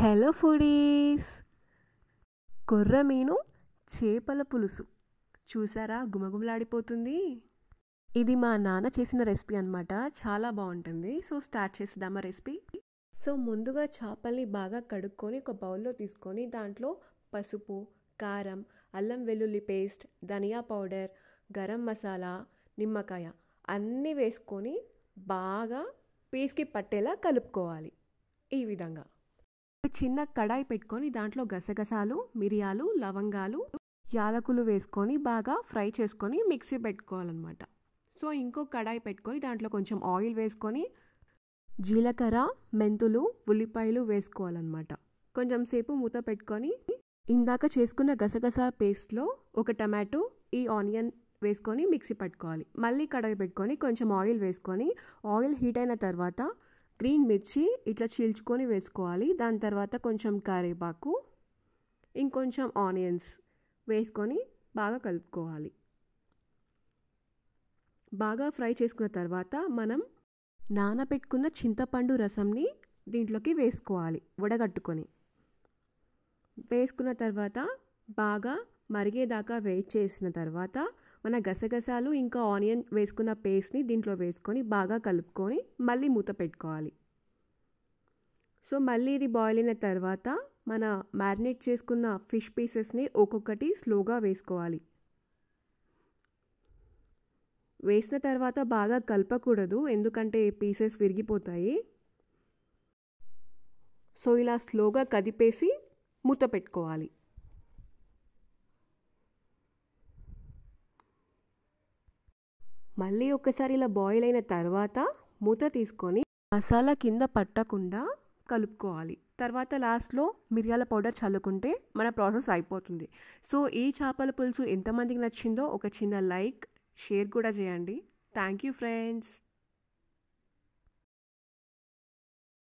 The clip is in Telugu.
హలో ఫుడీస్ కొర్రమీను చేపల పులుసు చూసారా గుమగుమలాడిపోతుంది ఇది మా నాన్న చేసిన రెసిపీ అనమాట చాలా బాగుంటుంది సో స్టార్ట్ చేసేద్దామా రెసిపీ సో ముందుగా చేపల్ని బాగా కడుక్కొని ఒక బౌల్లో తీసుకొని దాంట్లో పసుపు కారం అల్లం వెల్లుల్లి పేస్ట్ ధనియా పౌడర్ గరం మసాలా నిమ్మకాయ అన్నీ వేసుకొని బాగా పీస్కి పట్టేలా కలుపుకోవాలి ఈ విధంగా చిన్న కడాయి పెట్టుకొని దాంట్లో గసగసాలు మిరియాలు లవంగాలు యాలకులు వేసుకొని బాగా ఫ్రై చేసుకొని మిక్సీ పెట్టుకోవాలన్నమాట సో ఇంకో కడాయి పెట్టుకొని దాంట్లో కొంచెం ఆయిల్ వేసుకొని జీలకర్ర మెంతులు ఉల్లిపాయలు వేసుకోవాలన్నమాట కొంచెం సేపు మూత పెట్టుకొని ఇందాక చేసుకున్న గసగసా పేస్ట్లో ఒక టమాటో ఈ ఆనియన్ వేసుకొని మిక్సీ పట్టుకోవాలి మళ్ళీ కడాయి పెట్టుకొని కొంచెం ఆయిల్ వేసుకొని ఆయిల్ హీట్ అయిన తర్వాత గ్రీన్ మిర్చి ఇట్లా చీల్చుకొని వేసుకోవాలి దాని తర్వాత కొంచెం కరివేపాకు ఇంకొంచెం ఆనియన్స్ వేసుకొని బాగా కలుపుకోవాలి బాగా ఫ్రై చేసుకున్న తర్వాత మనం నానబెట్టుకున్న చింతపండు రసంని దీంట్లోకి వేసుకోవాలి వడగట్టుకొని వేసుకున్న తర్వాత బాగా మరిగేదాకా వెయిట్ చేసిన తర్వాత మన గసగసాలు ఇంకా ఆనియన్ వేసుకున్న పేస్ట్ని దీంట్లో వేసుకొని బాగా కలుపుకొని మళ్ళీ మూత పెట్టుకోవాలి సో మళ్ళీ ఇది బాయిల్ అయిన తర్వాత మన మ్యారినేట్ చేసుకున్న ఫిష్ పీసెస్ని ఒక్కొక్కటి స్లోగా వేసుకోవాలి వేసిన తర్వాత బాగా కలపకూడదు ఎందుకంటే పీసెస్ విరిగిపోతాయి సో ఇలా స్లోగా కదిపేసి మూత పెట్టుకోవాలి మళ్ళీ ఒకసారి ఇలా బాయిల్ అయిన తర్వాత మూత తీసుకొని మసాలా కింద పట్టకుండా కలుపుకోవాలి తర్వాత లాస్ట్లో మిరియాల పౌడర్ చల్లుకుంటే మన ప్రాసెస్ అయిపోతుంది సో ఈ చేపల పులుసు ఎంతమందికి నచ్చిందో ఒక చిన్న లైక్ షేర్ కూడా చేయండి థ్యాంక్ యూ ఫ్రెండ్స్